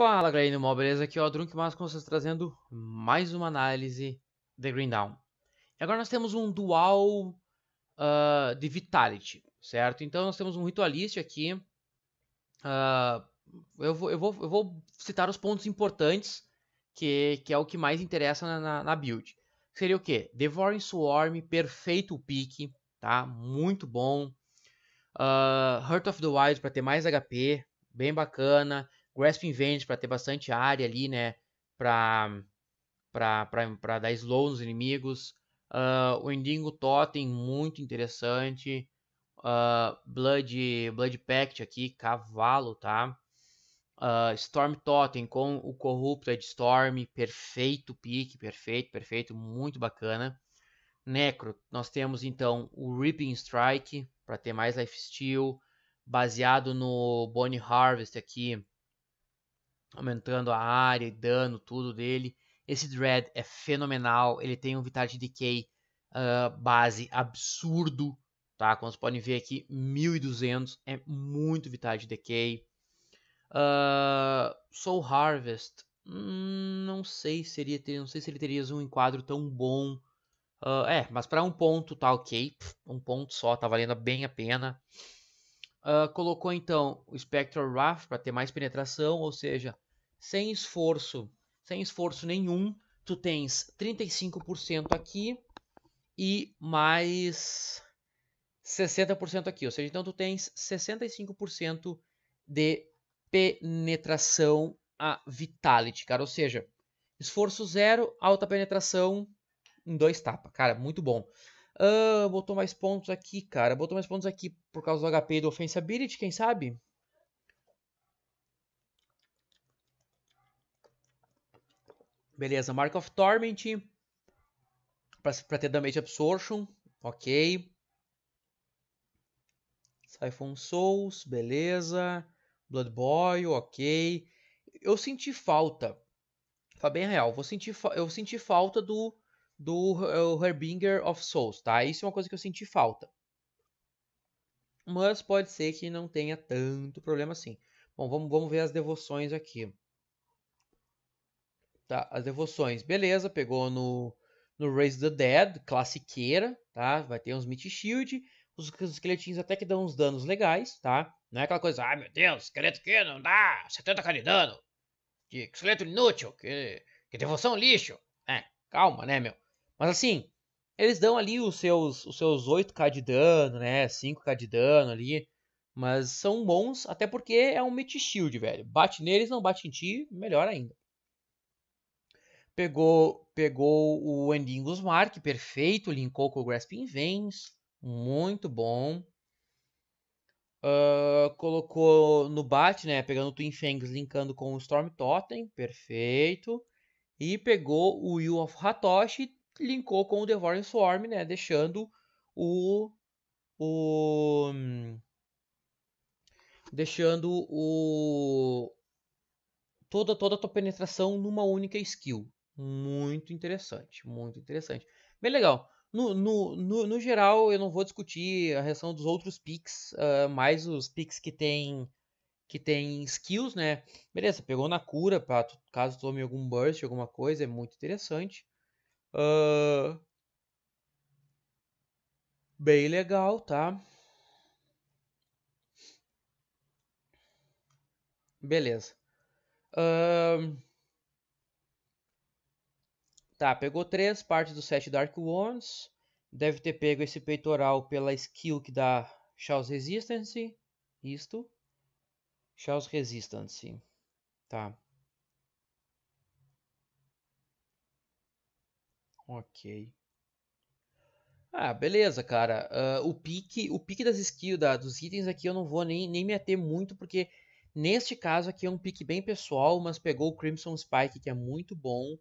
Fala galera mó beleza? Aqui é o Drunk Mas com vocês trazendo mais uma análise de Green Down. E agora nós temos um dual uh, de Vitality, certo? Então nós temos um Ritualist aqui. Uh, eu, vou, eu, vou, eu, vou, citar os pontos importantes, que, que é o que mais interessa na, na, na build. Seria o que? Devouring Swarm, perfeito o pique, tá? Muito bom. Uh, Heart of the Wild para ter mais HP, bem bacana grasping vende para ter bastante área ali, né? Para para dar slow nos inimigos. Uh, o Endingo Totem, muito interessante. Uh, Blood, Blood Pact aqui, cavalo, tá? Uh, Storm Totem com o Corrupted Storm, perfeito pique, perfeito, perfeito, muito bacana. Necro, nós temos então o Ripping Strike, para ter mais lifesteal, baseado no Bone Harvest aqui, aumentando a área e dano, tudo dele. Esse Dread é fenomenal, ele tem um Vitality Decay uh, base absurdo, tá? Como vocês podem ver aqui, 1200, é muito Vitality Decay. Uh, Soul Harvest, hum, não sei se seria, não sei se ele teria um enquadro tão bom. Uh, é, mas para um ponto tá ok, um ponto só, tá valendo bem a pena. Uh, colocou então o Spectral Wrath para ter mais penetração, ou seja, sem esforço, sem esforço nenhum, tu tens 35% aqui e mais 60% aqui, ou seja, então tu tens 65% de penetração a Vitality, cara, ou seja, esforço zero, alta penetração em dois tapas, cara, muito bom. Ah, botou mais pontos aqui, cara. Botou mais pontos aqui por causa do HP e do Offensibility, quem sabe? Beleza, Mark of Torment. Pra, pra ter Damage Absorption. Ok. Siphon Souls, beleza. Blood Boy, ok. Eu senti falta. Tá bem real. Vou sentir, eu senti falta do do é Herbinger of Souls, tá? Isso é uma coisa que eu senti falta. Mas pode ser que não tenha tanto problema assim. Bom, vamos, vamos ver as devoções aqui. Tá, as devoções. Beleza, pegou no, no Raise the Dead, classiqueira, tá? Vai ter uns Meat Shield. Os, os esqueletinhos até que dão uns danos legais, tá? Não é aquela coisa, ah, meu Deus, esqueleto que não dá 70k de dano. Que esqueleto inútil, que, que devoção lixo. É, calma, né, meu? Mas assim, eles dão ali os seus, os seus 8k de dano, né? 5k de dano ali. Mas são bons, até porque é um mid shield, velho. Bate neles, não bate em ti, melhor ainda. Pegou, pegou o Endingus Mark, perfeito. Linkou com o Grasping Vens, muito bom. Uh, colocou no bate, né? Pegando o Twin Fangs, linkando com o Storm Totem, perfeito. E pegou o Will of Hatoshi, linkou com o Devouring Swarm, né? Deixando o. o deixando o. Toda, toda a tua penetração numa única skill. Muito interessante, muito interessante. Bem legal. No, no, no, no geral, eu não vou discutir a reação dos outros picks, uh, ah, mais os picks que tem que tem skills, né? Beleza, pegou na cura, pra, caso tome algum burst, alguma coisa, é muito interessante. Uh, bem legal, tá? Beleza. Uh, tá, pegou três partes do set Dark Wands. Deve ter pego esse peitoral pela skill que dá Shaw's Resistance. Isto. Shaw's Resistance. Tá. Ok. Ah, beleza, cara. Uh, o pique, o pique das skills, da, dos itens aqui eu não vou nem, nem me ater muito, porque neste caso aqui é um pique bem pessoal, mas pegou o Crimson Spike, que é muito bom.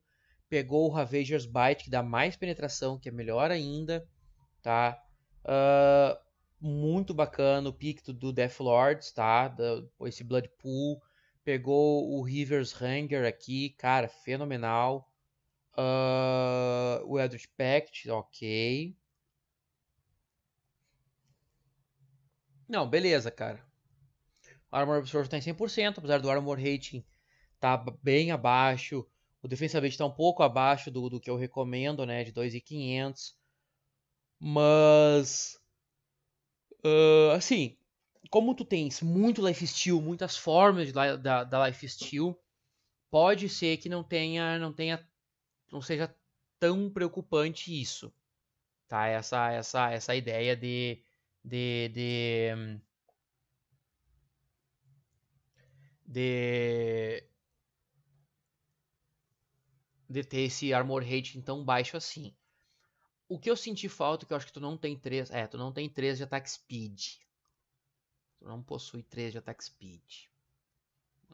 Pegou o Ravager's Bite, que dá mais penetração, que é melhor ainda, tá? Uh, muito bacana o pique do, Death Lords, tá? Da, esse Blood Pool. Pegou o River's Hanger aqui, cara, fenomenal. Uh, o Edward Pact, ok. Não, beleza, cara. O Armor Absorption tá em 100%, apesar do Armor Rating tá bem abaixo. O Defensivamente tá um pouco abaixo do, do que eu recomendo, né? De 2,500. Mas... Uh, assim, como tu tens muito Life muitas formas de, da, da Life pode ser que não tenha, não tenha não seja tão preocupante isso, tá? Essa essa essa ideia de de de, de, de ter esse armor rating tão baixo assim. O que eu senti falta, que eu acho que tu não tem 3. É, tu não tem 3 de ataque speed. Tu não possui 3 de ataque speed.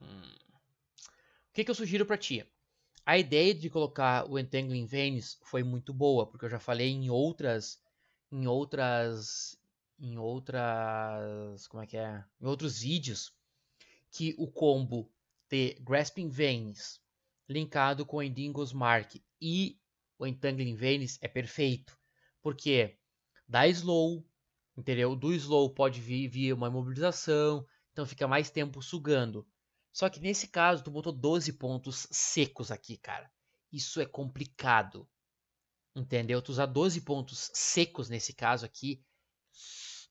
Hum. O que, que eu sugiro para ti? A ideia de colocar o Entangling Veins foi muito boa, porque eu já falei em outras em outras em outras, como é que é? Em outros vídeos que o combo de Grasping Veins linkado com Endingo's Mark e o Entangling Veins é perfeito, porque dá slow, entendeu? Do slow pode vir, vir uma imobilização, então fica mais tempo sugando. Só que nesse caso, tu botou 12 pontos secos aqui, cara. Isso é complicado. Entendeu? Tu usar 12 pontos secos nesse caso aqui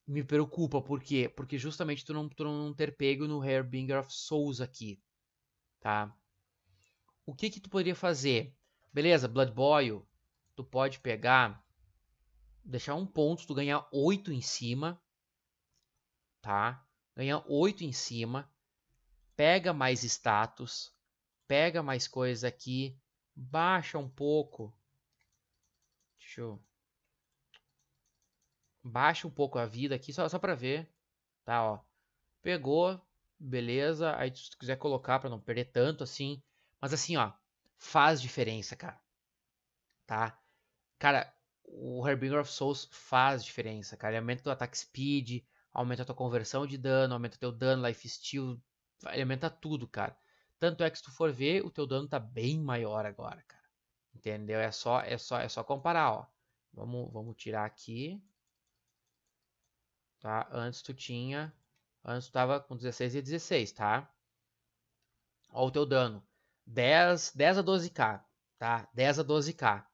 me preocupa. Por quê? Porque justamente tu não, tu não ter pego no Hairbinger of Souls aqui. Tá? O que que tu poderia fazer? Beleza, Blood Boil. Tu pode pegar... Deixar um ponto, tu ganhar 8 em cima. Tá? Ganhar 8 em cima pega mais status, pega mais coisa aqui, baixa um pouco. Deixa eu... Baixa um pouco a vida aqui, só, só pra ver. Tá, ó. Pegou, beleza. Aí se tu quiser colocar pra não perder tanto, assim. Mas assim, ó. Faz diferença, cara. Tá? Cara, o herbinger of Souls faz diferença, cara. Ele aumenta o ataque speed, aumenta a tua conversão de dano, aumenta o teu dano, life steal, vai aumentar tudo, cara. Tanto é que se tu for ver, o teu dano tá bem maior agora, cara. Entendeu? É só, é só, é só comparar, ó. Vamos, vamos tirar aqui. Tá? Antes tu tinha... Antes tu tava com 16 e 16, tá? Ó o teu dano. 10, 10 a 12k, tá? 10 a 12k.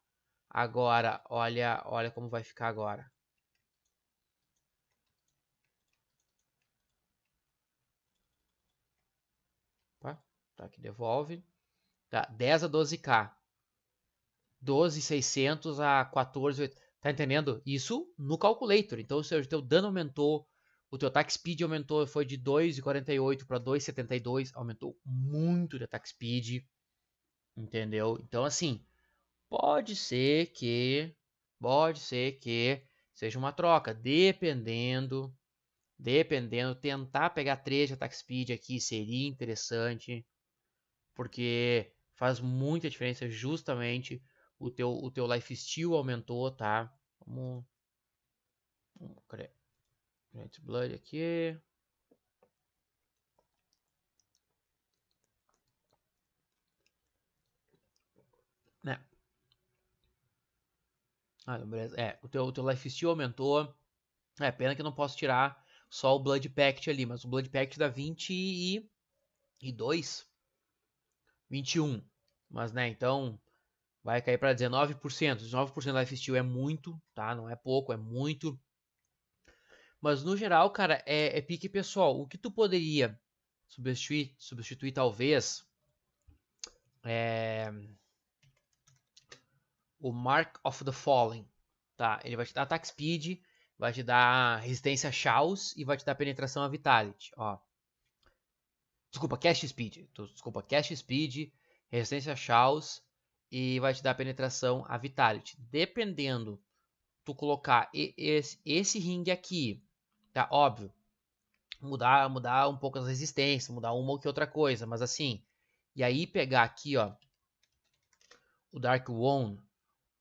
Agora, olha, olha como vai ficar agora. tá? Que devolve tá? 10 a 12k. 12,600 a 14. Tá entendendo? Isso no calculator. Então, ou seja, o teu dano aumentou, o teu attack speed aumentou, foi de 2,48 para 2,72, aumentou muito de attack speed. Entendeu? Então, assim, pode ser que pode ser que seja uma troca, dependendo, dependendo tentar pegar 3 de attack speed aqui seria interessante, porque faz muita diferença justamente o teu, o teu lifesteal aumentou, tá? Vamos... Vamos Blood aqui. Né? Ah, é, beleza. É, o teu, o teu lifesteal aumentou. É, pena que eu não posso tirar só o Blood Pact ali, mas o Blood Pact dá 20 e... e 21. Mas, né, então vai cair para 19%. 19% da lifesteal é muito, tá? Não é pouco, é muito. Mas no geral, cara, é, é pique pessoal. O que tu poderia substituir, substituir talvez é o Mark of the Fallen, tá? Ele vai te dar attack speed, vai te dar resistência a Shaus e vai te dar penetração a Vitality, ó. Desculpa, Cash Speed. Desculpa, Cash Speed, Resistência Chaos e vai te dar penetração a Vitality. Dependendo tu colocar esse, esse aqui, tá? Óbvio. Mudar, mudar um pouco as resistências, mudar uma ou que outra coisa, mas assim. E aí pegar aqui, ó, o Dark One.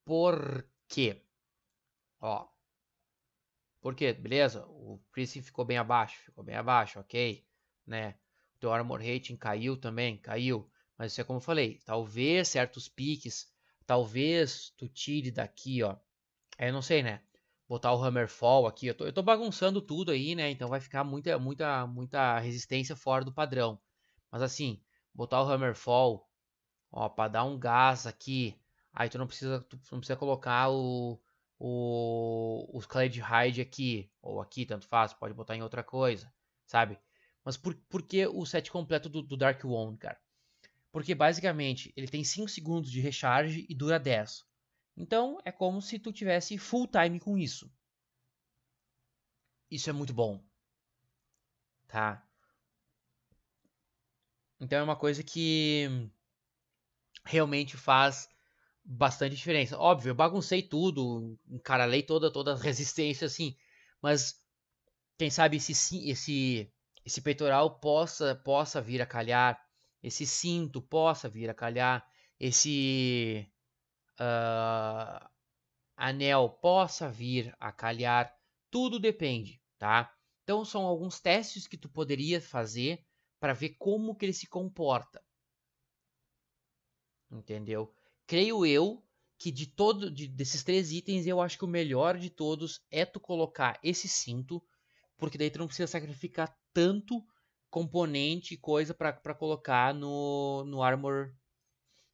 Por quê? Ó. Por quê? Beleza? O Priest ficou bem abaixo, ficou bem abaixo, OK? Né? Teu armor rating caiu também, caiu. Mas isso é como eu falei, talvez certos piques, talvez tu tire daqui, ó. É, não sei, né? Botar o Hammerfall aqui, eu tô, eu tô bagunçando tudo aí, né? Então vai ficar muita, muita, muita resistência fora do padrão. Mas assim, botar o Hammerfall, ó, pra dar um gás aqui. Aí tu não precisa, tu não precisa colocar o, o, os Clad Hide aqui, ou aqui, tanto faz, pode botar em outra coisa, sabe? Mas por, por que o set completo do, do Dark Wound, cara? Porque basicamente ele tem 5 segundos de recharge e dura 10. Então é como se tu tivesse full time com isso. Isso é muito bom. Tá? Então é uma coisa que realmente faz bastante diferença. Óbvio, eu baguncei tudo, encaralei toda, toda a resistência assim, mas quem sabe esse, esse esse peitoral possa possa vir a calhar, esse cinto possa vir a calhar, esse uh, anel possa vir a calhar, tudo depende, tá? Então são alguns testes que tu poderia fazer para ver como que ele se comporta. Entendeu? Creio eu que de todo de, desses três itens eu acho que o melhor de todos é tu colocar esse cinto, porque daí tu não precisa sacrificar tanto componente e coisa para colocar no, no Armor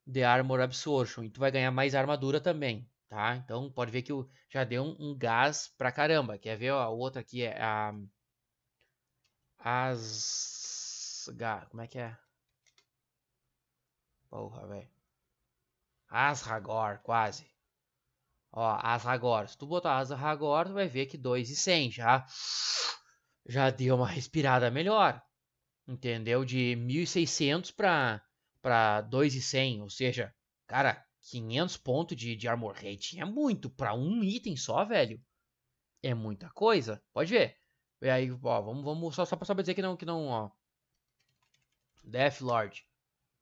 de Armor Absorption. E tu vai ganhar mais armadura também, tá? Então pode ver que eu já deu um, um, gás pra caramba. Quer ver? Ó, a outra aqui é a. As. Como é que é? Porra, velho. Asragor, quase. Ó, Asragor. Se tu botar Asragor, tu vai ver que 2 e 100 já já deu uma respirada melhor. Entendeu? De 1.600 para para 2.100, ou seja, cara, 500 pontos de, de armor rating é muito para um item só, velho. É muita coisa. Pode ver. E aí, ó, vamos, vamos só, só para dizer que não, que não, ó. Death Lord.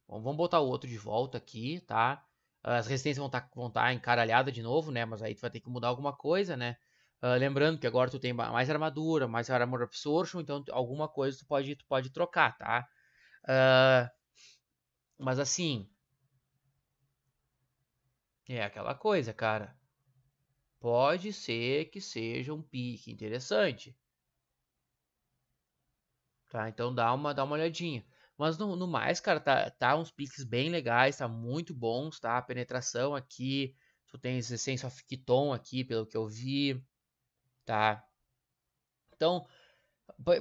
vamos botar o outro de volta aqui, tá? As resistências vão estar tá, vão tá encaralhadas de novo, né? Mas aí tu vai ter que mudar alguma coisa, né? Ah, lembrando que agora tu tem mais armadura, mais armor absorption, então alguma coisa tu pode, tu pode trocar, tá? Uh, mas assim. É aquela coisa, cara. Pode ser que seja um pique interessante. Tá? Então dá uma, dá uma olhadinha. Mas no, no, mais, cara, tá, tá uns piques bem legais, tá muito bons, tá? A penetração aqui, tu tens essência of Kiton aqui, pelo que eu vi tá? Então,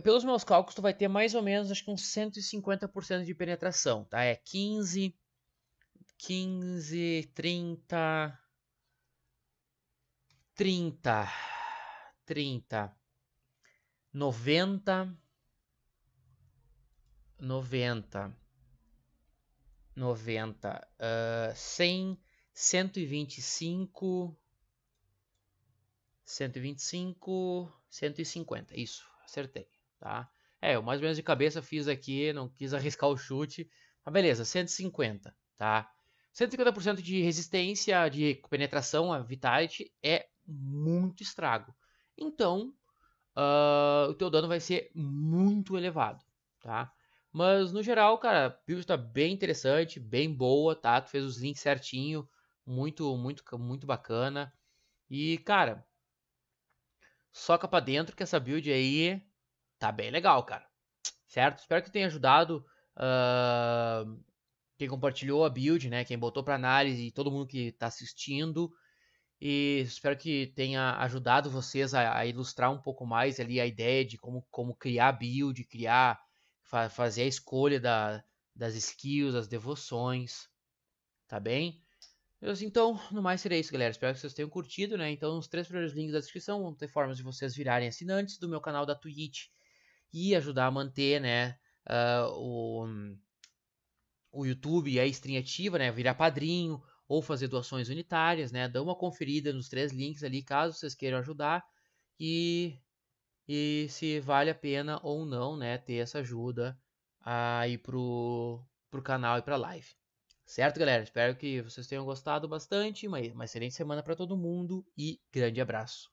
pelos meus cálculos, tu vai ter mais ou menos, acho que uns 150% de penetração, tá? É 15, 15, 30, 30, 30, 90, 90, 90, uh, 100, 125, 125, 150, isso, acertei, tá? É, eu mais ou menos de cabeça fiz aqui, não quis arriscar o chute, mas beleza, 150, tá? 150% de resistência de penetração a Vitality é muito estrago. Então, uh, o teu dano vai ser muito elevado, tá? Mas no geral, cara, a build tá bem interessante, bem boa, tá? Tu fez os links certinho, muito, muito, muito bacana. E, cara, soca para dentro que essa build aí tá bem legal, cara. Certo? Espero que tenha ajudado uh, quem compartilhou a build, né? Quem botou para análise e todo mundo que tá assistindo. E espero que tenha ajudado vocês a, a, ilustrar um pouco mais ali a ideia de como, como criar build, criar, fa fazer a escolha da, das skills, das devoções, tá bem? então, no mais seria isso, galera. Espero que vocês tenham curtido, né? Então, os três primeiros links da descrição vão ter formas de vocês virarem assinantes do meu canal da Twitch e ajudar a manter, né, uh, o, o YouTube e a stream ativa, né? Virar padrinho ou fazer doações unitárias, né? Dá uma conferida nos três links ali, caso vocês queiram ajudar e, e se vale a pena ou não, né? Ter essa ajuda aí pro, pro canal e pra live. Certo, galera? Espero que vocês tenham gostado bastante. Uma, excelente semana para todo mundo e grande abraço.